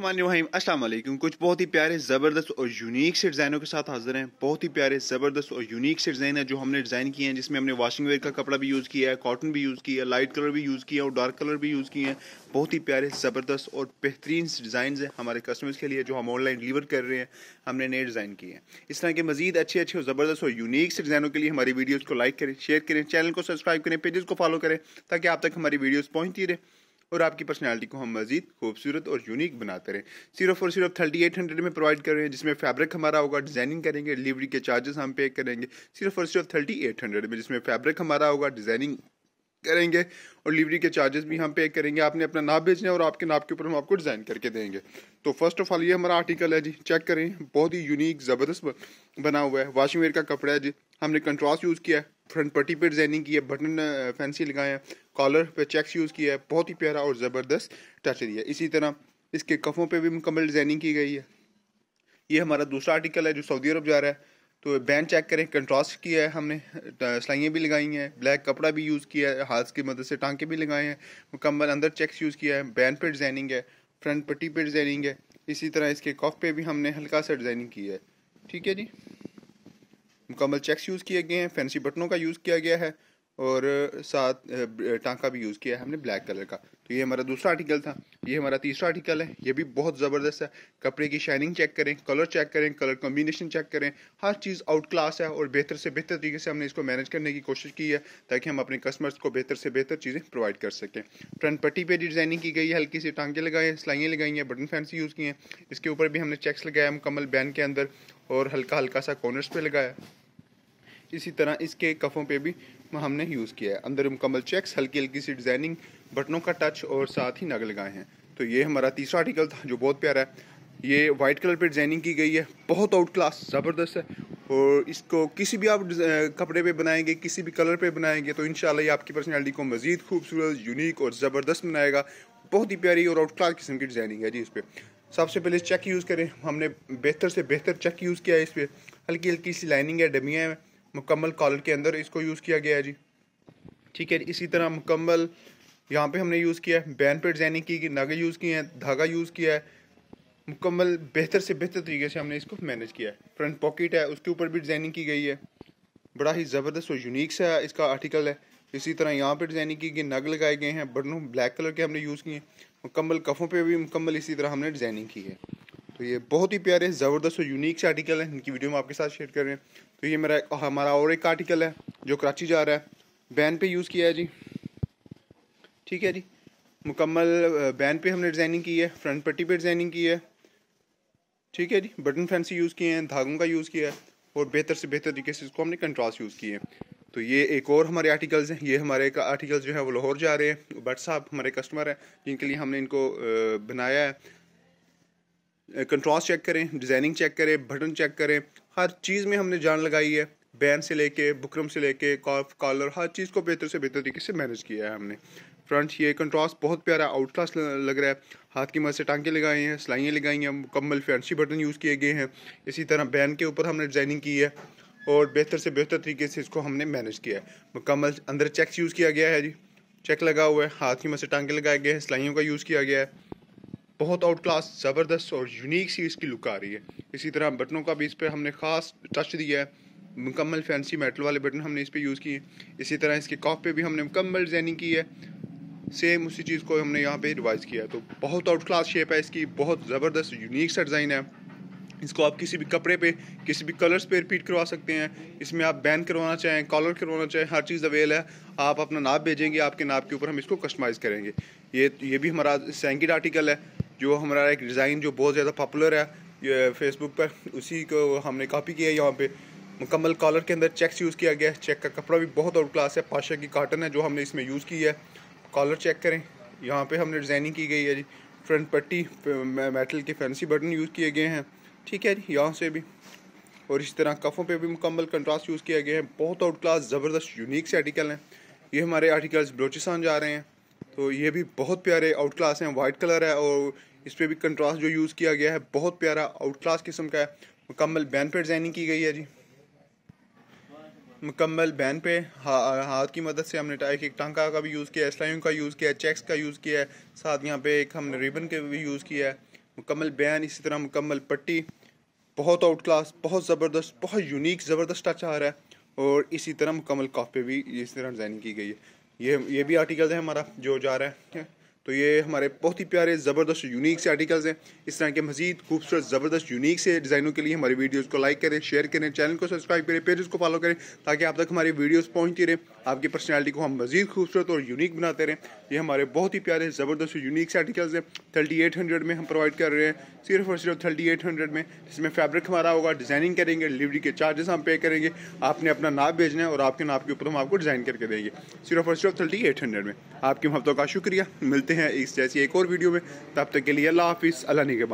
हमारे अस्सलाम वालेकुम कुछ बहुत ही प्यारे ज़बरदस्त और यूनिक से डिज़ाइनों के साथ हाजिर हैं बहुत ही प्यारे ज़बरदस्त और यूनिक से डिज़ाइन है जो हमने डिज़ाइन किए हैं जिसमें हमने वाशिंग वेयर का कपड़ा भी यूज़ किया है कॉटन भी यूज़ किया है लाइट कलर भी यूज़ किया है और डार्क कलर भी यूज़ किए हैं बहुत ही प्यारे ज़बरदस्त और बेहतरीन डिज़ाइन है हमारे कस्टमर्स के लिए जो हम ऑनलाइन डिलीवर कर रहे हैं हमने नए डिज़ाइन किए हैं इस तरह के मजीद अच्छे अच्छे और ज़बरदस्त और यूनिक से डिज़ाइनों के लिए हमारी वीडियोज़ को लाइक करें शेयर करें चैनल को सब्सक्राइब करें पेजेस को फॉलो करें ताकि आप तक हमारी वीडियोज़ पहुँचती रहे और आपकी पर्सनैलिटी को हम मजीद खूबसूरत और यूनिक बनाते रहें सिर्फ और सिर्फ थर्टी एट हंड्रेड में प्रोवाइड कर रहे हैं जिसमें फैब्रिक हमारा होगा डिज़ाइनिंग करेंगे डिलीवरी के चार्जेस हम पे करेंगे सिर्फ और सिर्फ थर्टी एट हंड्रेड में जिसमें फैब्रिक हमारा होगा डिज़ाइनिंग करेंगे और डिलीवरी के चार्जेस भी हम पे करेंगे आपने अपना नाप भेजना है और आपके नाप के ऊपर हम आपको डिज़ाइन करके देंगे तो फर्स्ट ऑफ ऑल ये हमारा आर्टिकल है जी चेक करें बहुत ही यूनिक ज़बरदस्त बना हुआ है वाशिंग वेयर का कपड़ा है जी हमने कंट्रास्ट यूज़ किया है फ्रंट पट्टी पर डिज़ाइनिंग की है बटन फैंसी लगाए हैं कॉलर पर चेक्स यूज़ किया है बहुत ही प्यारा और ज़बरदस्त टच दिया इसी तरह इसके कफ़ों पर भी मुकम्मल डिज़ाइनिंग की गई है ये हमारा दूसरा आर्टिकल है जो सऊदी अरब जा रहा है तो बैंड चेक करें कंट्रास्ट किया है हमने सिलाइयाँ भी लगाई हैं ब्लैक कपड़ा भी यूज़ किया है हाथ की मदद से टांके भी लगाए हैं मुकम्मल अंदर चेक्स यूज़ किया है बैंड पर डिज़ाइनिंग है फ्रंट पट्टी पर डिज़ाइनिंग है इसी तरह इसके कॉफ पे भी हमने हल्का सा डिज़ाइनिंग की है ठीक है जी मुकम्मल चेक्स यूज़ किए गए हैं फैंसी बटनों का यूज़ किया गया है और साथ टांका भी यूज़ किया है हमने ब्लैक कलर का तो ये हमारा दूसरा आर्टिकल था ये हमारा तीसरा आर्टिकल है ये भी बहुत ज़बरदस्त है कपड़े की शाइनिंग चेक करें कलर चेक करें कलर कॉम्बिनेशन चेक करें हर चीज़ आउट क्लास है और बेहतर से बेहतर तरीके से हमने इसको मैनेज करने की कोशिश की है ताकि हम अपने कस्टमर्स को बेहतर से बेहतर चीज़ें प्रोवाइड कर सकें फ्रंट पट्टी पर डिज़ाइनिंग की गई है हल्की सी टांके लगाए हैं सिलाइयाँ लगाई हैं बटन फैंसी यूज़ किए हैं इसके ऊपर भी हमने चेक्स लगाया मुकम्मल बैन के अंदर और हल्का हल्का सा कॉर्नर्स पर लगाया इसी तरह इसके कफ़ों पे भी हमने यूज़ किया है अंदर मुकम्मल चेक्स हल्की हल्की सी डिज़ाइनिंग बटनों का टच और साथ ही नग लगाए हैं तो ये हमारा तीसरा आर्टिकल था जो बहुत प्यारा है ये वाइट कलर पर डिज़ाइनिंग की गई है बहुत आउट क्लास ज़बरदस्त है और इसको किसी भी आप कपड़े पे बनाएंगे किसी भी कलर पे बनाएंगे तो इन ये आपकी पर्सनैलिटी को मज़ीद खूबसूरत यूनिक और ज़बरदस्त बनाएगा बहुत ही प्यारी और आउट क्लास किस्म की डिज़ाइनिंग है जी इस पर सबसे पहले चेक यूज़ करें हमने बेहतर से बेहतर चेक यूज़ किया है इस पर हल्की हल्की सी लाइनिंग है डबियाँ हैं मुकम्मल कॉलर के अंदर इसको यूज़ किया गया है जी ठीक है इसी तरह मुकम्मल यहाँ पे हमने यूज़ किया है बैन पे डिज़ाइनिंग की नागे यूज़ किए हैं धागा यूज़ किया है मुकम्मल बेहतर से बेहतर तरीके से हमने इसको मैनेज किया है फ्रंट पॉकेट है उसके ऊपर भी डिज़ाइनिंग की गई है बड़ा ही ज़बरदस्त और यूनिक सा इसका आर्टिकल है इसी तरह यहाँ पर डिज़ाइनिंग की गई नग लगाए गए हैं बटनों ब्लैक कलर के हमने यूज़ किए हैं मुकम्मल कफ़ों पर भी मुकम्मल इसी तरह हमने डिज़ाइनिंग की है तो ये बहुत ही प्यारे ज़बरदस्त और यूनिक से आर्टिकल है इनकी वीडियो हम आपके साथ शेयर कर रहे हैं तो ये मेरा हमारा और एक आर्टिकल है जो कराची जा रहा है बैन पे यूज़ किया है जी ठीक है जी मुकम्मल बैन पे हमने डिज़ाइनिंग की है फ्रंट पट्टी पे डिज़ाइनिंग की है ठीक है जी बटन फैंसी यूज़ किए हैं धागों का यूज़ किया है और बेहतर से बेहतर तरीके से इसको हमने कंट्रास्ट यूज़ किए हैं तो ये एक और हमारे आर्टिकल्स हैं ये हमारे आर्टिकल्स जो है वो लाहौर जा रहे हैं बट साहब हमारे कस्टमर हैं जिनके लिए हमने इनको बनाया है कंट्रास्ट चेक करें डिज़ाइनिंग चेक करें बटन चेक करें हर चीज़ में हमने जान लगाई है बैन से लेके बुकरम से लेके कॉफ कॉलर हर चीज़ को बेहतर से बेहतर तरीके से मैनेज किया है हमने फ्रंट ये कंट्रास्ट बहुत प्यारा आउट क्लास लग रहा है हाथ की मदद से टांके लगाए हैं सिलाइयाँ लगाई हैं मुकम्मल फैंसी बटन यूज़ किए गए हैं इसी तरह बैन के ऊपर हमने डिज़ाइनिंग की है और बेहतर से बेहतर तरीके से इसको हमने मैनेज किया है मुकम्मल अंदर चेक यूज़ किया गया है जी चेक लगा हुआ है हाथ की मदद से टांके लगाए गए हैं सिलाइयों का यूज़ किया गया है बहुत आउट क्लास ज़बरदस्त और यूनिक सी इसकी लुक आ रही है इसी तरह बटनों का भी इस पर हमने ख़ास टच दिया है मुकम्मल फैंसी मेटल वाले बटन हमने इस पर यूज़ किए इसी तरह इसके कॉफ पे भी हमने मुकम्मल डिजाइनिंग की है सेम उसी चीज़ को हमने यहाँ पे रिवाइज किया है तो बहुत आउट क्लास शेप है इसकी बहुत ज़बरदस्त यूनिक सा डिज़ाइन है इसको आप किसी भी कपड़े पे किसी भी कलर्स पे रिपीट करवा सकते हैं इसमें आप बैन करवाना चाहें कॉलर करवाना चाहें हर चीज़ अवेल है आप अपना नाप भेजेंगे आपके नाप के ऊपर हम इसको कस्टमाइज़ करेंगे ये ये भी हमारा सेंकिड आर्टिकल है जो हमारा एक डिज़ाइन जो बहुत ज़्यादा पॉपुलर है फेसबुक पर उसी को हमने कॉपी किया यहाँ पे मुकम्मल कॉलर के अंदर चेक्स यूज़ किया गया है चेक का कपड़ा भी बहुत आउट क्लास है पाशा की काटन है जो हमने इसमें यूज़ की है कॉलर चेक करें यहाँ पे हमने डिज़ाइनिंग की गई है जी फ्रंट पट्टी मेटल के फैंसी बटन यूज़ किए गए हैं ठीक है जी यहाँ से भी और इसी तरह कफ़ों पे भी मुकम्मल कंट्रास्ट यूज़ किया गया है बहुत आउट क्लास ज़बरदस्त यूनिक से आर्टिकल हैं ये हमारे आर्टिकल्स बलोचिस्तान जा रहे हैं तो ये भी बहुत प्यारे आउट क्लास हैं वाइट कलर है और इस पर भी कंट्रास्ट जो यूज़ किया गया है बहुत प्यारा आउट क्लास किस्म का है मुकम्मल बैन पे डिज़ाइनिंग की गई है जी मुकम्मल बैन पे हा, हाथ की मदद से हमने टाइक एक टांका का भी यूज़ किया है स्लाइन का यूज़ किया है चेक्स का यूज़ किया है साथ यहाँ पे एक हमने रिबन के भी यूज़ किया है मुकम्मल बैन इसी तरह मुकम्मल पट्टी बहुत आउट क्लास बहुत ज़बरदस्त बहुत यूनिक ज़बरदस्त टच आ रहा है और इसी तरह मुकम्मल कॉफ पे भी इस तरह डिज़ाइनिंग की गई है ये ये भी आर्टिकल है हमारा जो जा रहा है तो ये हमारे बहुत ही प्यारे ज़बरदस्त यूनिक से आर्टिकल्स हैं इस तरह के मजीद खूबसूरत ज़बरदस्त यूनिक से डिज़ाइनों के लिए हमारी वीडियोज़ को लाइक करें शेयर करें चैनल को सब्सक्राइब करें पेजेस को फॉलो करें ताकि आप तक हमारी वीडियोज़ पहुँचती रहे आपकी पर्सनैलिटी को हम मज़ीद खूबसूरत और यूनिक बनाते रहें ये हमारे बहुत ही प्यारे ज़बरदस्त यूनिक से आर्टिकल्स हैं थर्टी एट हंड्रेड में हम प्रोवाइड कर रहे हैं सिर्फ और सिर्फ थर्टी एट हंड्रेड में जिसमें फैब्रिक हमारा होगा डिज़ाइनिंग करेंगे डिलीवरी के चार्जेस हम पे करेंगे आपने अपना नाप भेजना है और आपके नाप के ऊपर हम आपको डिज़ाइन करके देंगे सिर्फ और सिर्फ थर्टी एट हंड्रेड में आपकी महत्व का शुक्रिया मिलते हैं इस जैसी एक और वीडियो में तब तक के लिए अल्लाह हाफिज़ अल्लाह के